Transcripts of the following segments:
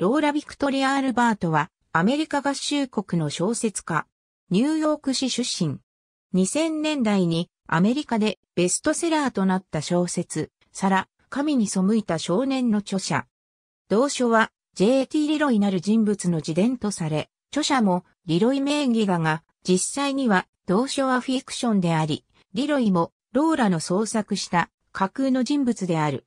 ローラ・ビクトリア・アルバートは、アメリカ合衆国の小説家、ニューヨーク市出身。2000年代にアメリカでベストセラーとなった小説、サラ、神に背いた少年の著者。同書は JT リロイなる人物の自伝とされ、著者もリロイ名義だが、実際には同書はフィクションであり、リロイもローラの創作した架空の人物である。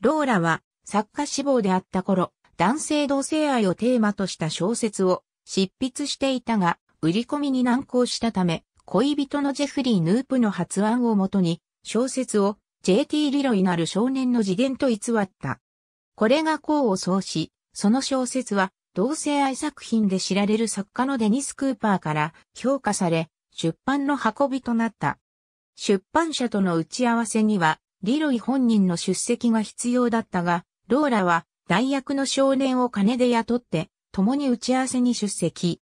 ローラは作家志望であった頃、男性同性愛をテーマとした小説を執筆していたが、売り込みに難航したため、恋人のジェフリー・ヌープの発案をもとに、小説を JT リロイなる少年の次元と偽った。これが功を奏し、その小説は同性愛作品で知られる作家のデニス・クーパーから評価され、出版の運びとなった。出版社との打ち合わせには、リロイ本人の出席が必要だったが、ローラは代役の少年を金で雇って、共に打ち合わせに出席。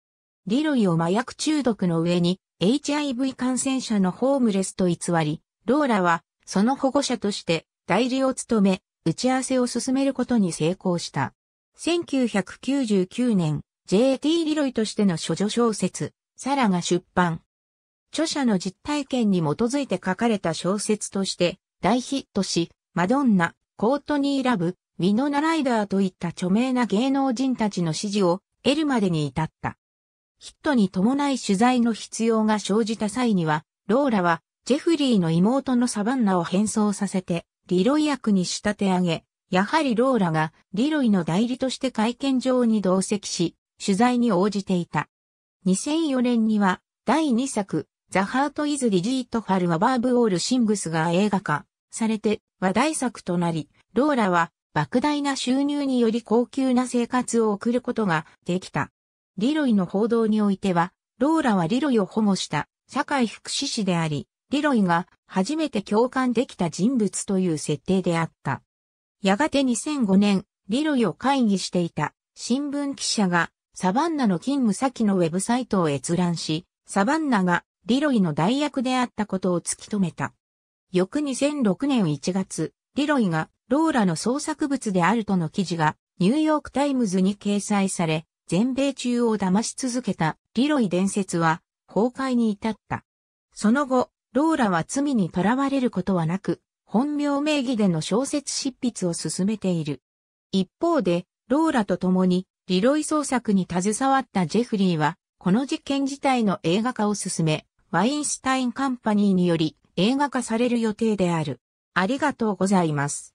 リロイを麻薬中毒の上に、HIV 感染者のホームレスと偽り、ローラは、その保護者として、代理を務め、打ち合わせを進めることに成功した。1999年、JT リロイとしての処女小説、サラが出版。著者の実体験に基づいて書かれた小説として、大ヒットし、マドンナ、コートニー・ラブ、ウィノナライダーといった著名な芸能人たちの支持を得るまでに至った。ヒットに伴い取材の必要が生じた際には、ローラはジェフリーの妹のサバンナを変装させて、リロイ役に仕立て上げ、やはりローラがリロイの代理として会見場に同席し、取材に応じていた。2004年には第2作、ザ・ハート・イズ・リジート・ファル・アバーブ・オール・シングスが映画化されて話題作となり、ローラは莫大な収入により高級な生活を送ることができた。リロイの報道においては、ローラはリロイを保護した社会福祉士であり、リロイが初めて共感できた人物という設定であった。やがて2005年、リロイを会議していた新聞記者がサバンナの勤務先のウェブサイトを閲覧し、サバンナがリロイの代役であったことを突き止めた。翌2006年1月、リロイがローラの創作物であるとの記事がニューヨークタイムズに掲載され、全米中を騙し続けたリロイ伝説は崩壊に至った。その後、ローラは罪に囚われることはなく、本名名義での小説執筆を進めている。一方で、ローラと共にリロイ創作に携わったジェフリーは、この事件自体の映画化を進め、ワインスタインカンパニーにより映画化される予定である。ありがとうございます。